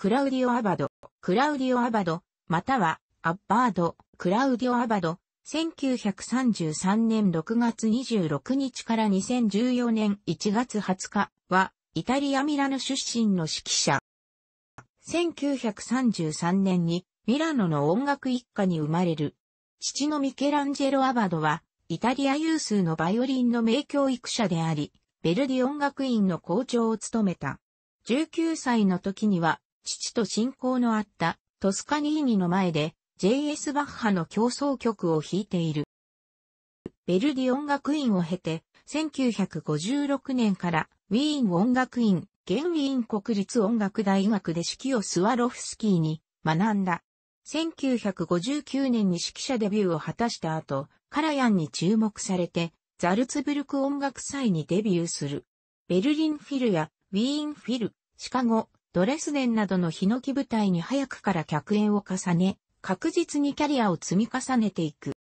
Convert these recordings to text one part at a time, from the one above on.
クラウディオ・アバド、クラウディオ・アバド、または、アッバード、クラウディオ・アバド、1933年6月26日から2014年1月20日は、イタリア・ミラノ出身の指揮者。1933年に、ミラノの音楽一家に生まれる。父のミケランジェロ・アバドは、イタリア有数のバイオリンの名教育者であり、ベルディ音楽院の校長を務めた。19歳の時には、父と親交のあったトスカニーニの前で JS バッハの競争曲を弾いている。ベルディ音楽院を経て、1956年からウィーン音楽院、現ウィーン国立音楽大学で指揮をスワロフスキーに学んだ。1959年に指揮者デビューを果たした後、カラヤンに注目されて、ザルツブルク音楽祭にデビューする。ベルリンフィルやウィーンフィル、シカゴ、ドレスデンなどのヒノキ舞台に早くから客演を重ね、確実にキャリアを積み重ねていく。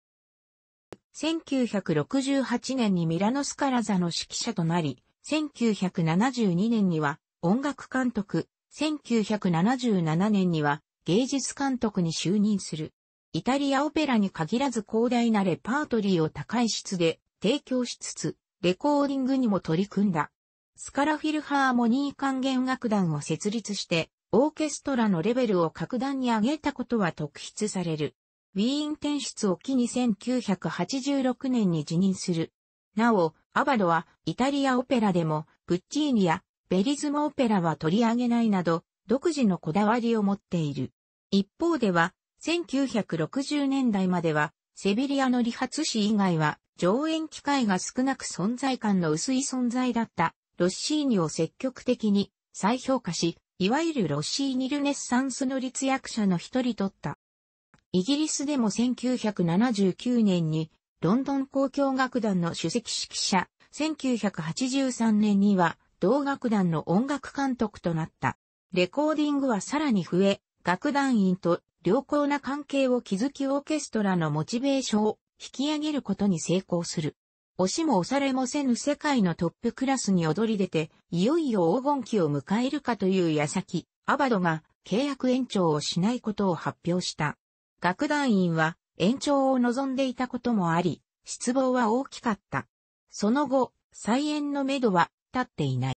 1968年にミラノスカラザの指揮者となり、1972年には音楽監督、1977年には芸術監督に就任する。イタリアオペラに限らず広大なレパートリーを高い質で提供しつつ、レコーディングにも取り組んだ。スカラフィルハーモニー管弦楽団を設立して、オーケストラのレベルを格段に上げたことは特筆される。ウィーン転出を機に1986年に辞任する。なお、アバドはイタリアオペラでも、プッチーニやベリズムオペラは取り上げないなど、独自のこだわりを持っている。一方では、1960年代までは、セビリアの理髪師以外は、上演機会が少なく存在感の薄い存在だったロッシーニを積極的に再評価し、いわゆるロッシーニルネッサンスの立役者の一人とった。イギリスでも1979年にロンドン交響楽団の首席指揮者、1983年には同楽団の音楽監督となった。レコーディングはさらに増え、楽団員と良好な関係を築きオーケストラのモチベーションを引き上げることに成功する。押しも押されもせぬ世界のトップクラスに躍り出て、いよいよ黄金期を迎えるかという矢先、アバドが契約延長をしないことを発表した。楽団員は延長を望んでいたこともあり、失望は大きかった。その後、再演のめどは立っていない。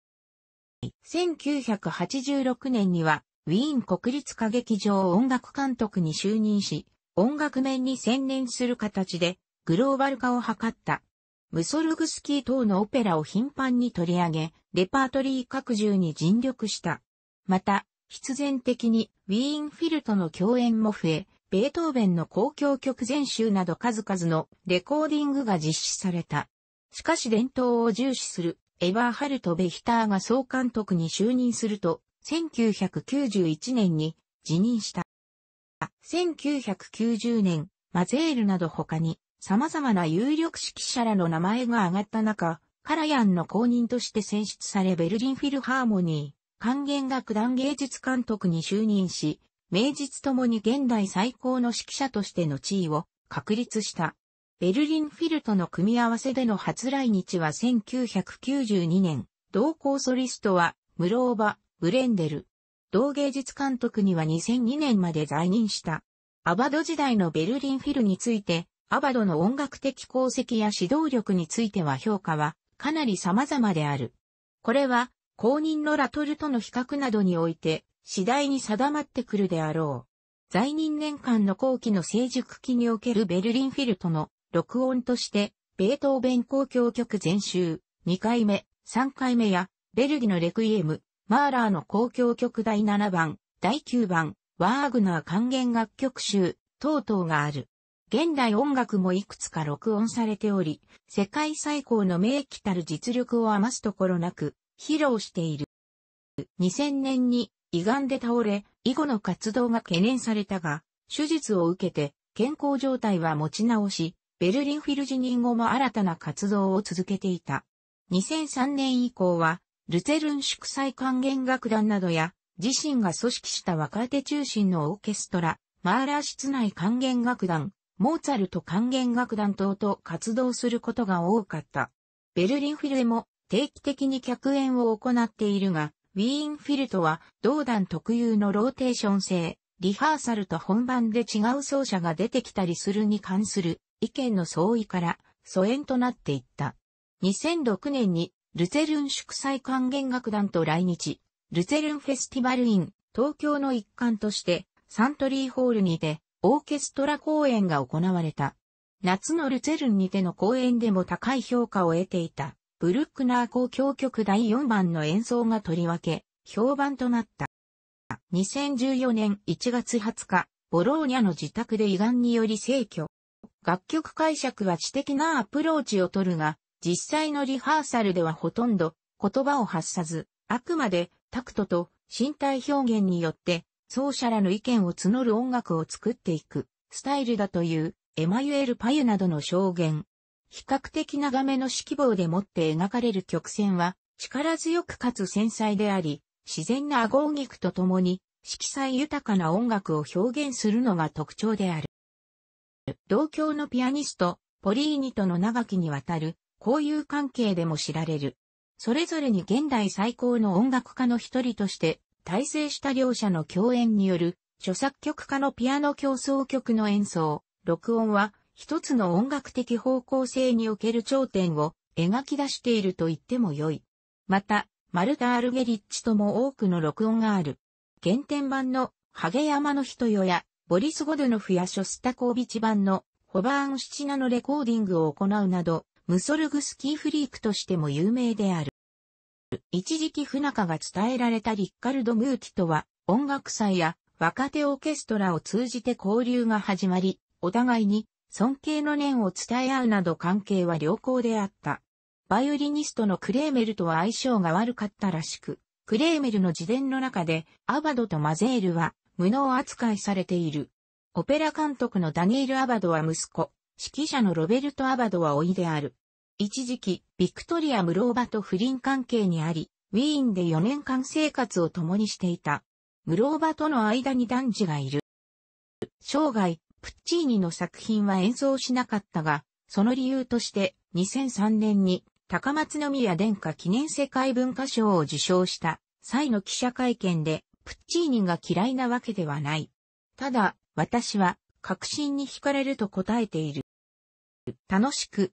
1986年には、ウィーン国立歌劇場音楽監督に就任し、音楽面に専念する形で、グローバル化を図ったムソルグスキー等のオペラを頻繁に取り上げ、レパートリー拡充に尽力した。また、必然的にウィーンフィルトの共演も増え、ベートーベンの公共曲全集など数々のレコーディングが実施された。しかし伝統を重視するエァーハルト・ベヒターが総監督に就任すると、1991年に辞任した。1990年、マゼールなど他に様々な有力指揮者らの名前が挙がった中、カラヤンの公認として選出されベルリンフィルハーモニー、管弦楽団芸術監督に就任し、名実ともに現代最高の指揮者としての地位を確立した。ベルリンフィルとの組み合わせでの初来日は1992年、同行ソリストは、ムローバ、ブレンデル。同芸術監督には2002年まで在任した。アバド時代のベルリンフィルについて、アバドの音楽的功績や指導力については評価はかなり様々である。これは公認のラトルとの比較などにおいて次第に定まってくるであろう。在任年間の後期の成熟期におけるベルリンフィルトの録音として、ベートーベン公共曲全集、2回目、3回目や、ベルギのレクイエム、マーラーの公共曲第7番、第9番、ワーグナー還元楽曲集、等々がある。現代音楽もいくつか録音されており、世界最高の名機たる実力を余すところなく、披露している。2000年に胃がんで倒れ、以後の活動が懸念されたが、手術を受けて健康状態は持ち直し、ベルリン・フィルジニン後も新たな活動を続けていた。2003年以降は、ルツェルン祝祭還元楽団などや、自身が組織した若手中心のオーケストラ、マーラー室内還元楽団、モーツァルト管弦楽団等と活動することが多かった。ベルリンフィルでも定期的に客演を行っているが、ウィーンフィルトは同団特有のローテーション性、リハーサルと本番で違う奏者が出てきたりするに関する意見の相違から疎遠となっていった。2006年にルゼルン祝祭管弦楽団と来日、ルゼルンフェスティバルイン東京の一環としてサントリーホールにてオーケストラ公演が行われた。夏のルツェルンにての公演でも高い評価を得ていた、ブルックナー交響曲第4番の演奏がとりわけ、評判となった。2014年1月20日、ボローニャの自宅で胃がんにより逝去。楽曲解釈は知的なアプローチをとるが、実際のリハーサルではほとんど言葉を発さず、あくまでタクトと身体表現によって奏者らの意見を募る音楽を作っていく、スタイルだという、エマユエル・パユなどの証言。比較的長めの指揮棒でもって描かれる曲線は、力強くかつ繊細であり、自然な顎をぎくとともに、色彩豊かな音楽を表現するのが特徴である。同郷のピアニスト、ポリーニとの長きにわたる、交友関係でも知られる。それぞれに現代最高の音楽家の一人として大成した両者の共演による、著作曲家のピアノ競争曲の演奏、録音は、一つの音楽的方向性における頂点を描き出していると言ってもよい。また、マルタ・アルゲリッチとも多くの録音がある。原点版の、ハゲ山の人よや、ボリス・ゴドノフやショスタコービチ版の、ホバーン・シチナのレコーディングを行うなど、ムソルグスキーフリークとしても有名である。一時期不仲が伝えられたリッカルド・ムーティとは、音楽祭や若手オーケストラを通じて交流が始まり、お互いに尊敬の念を伝え合うなど関係は良好であった。バイオリニストのクレーメルとは相性が悪かったらしく、クレーメルの自伝の中で、アバドとマゼールは、無能扱いされている。オペラ監督のダニエル・アバドは息子、指揮者のロベルト・アバドはいである。一時期、ビクトリア・ムローバと不倫関係にあり、ウィーンで4年間生活を共にしていた。ムローバとの間に男児がいる。生涯、プッチーニの作品は演奏しなかったが、その理由として2003年に高松宮殿下記念世界文化賞を受賞した際の記者会見で、プッチーニが嫌いなわけではない。ただ、私は、確信に惹かれると答えている。楽しく、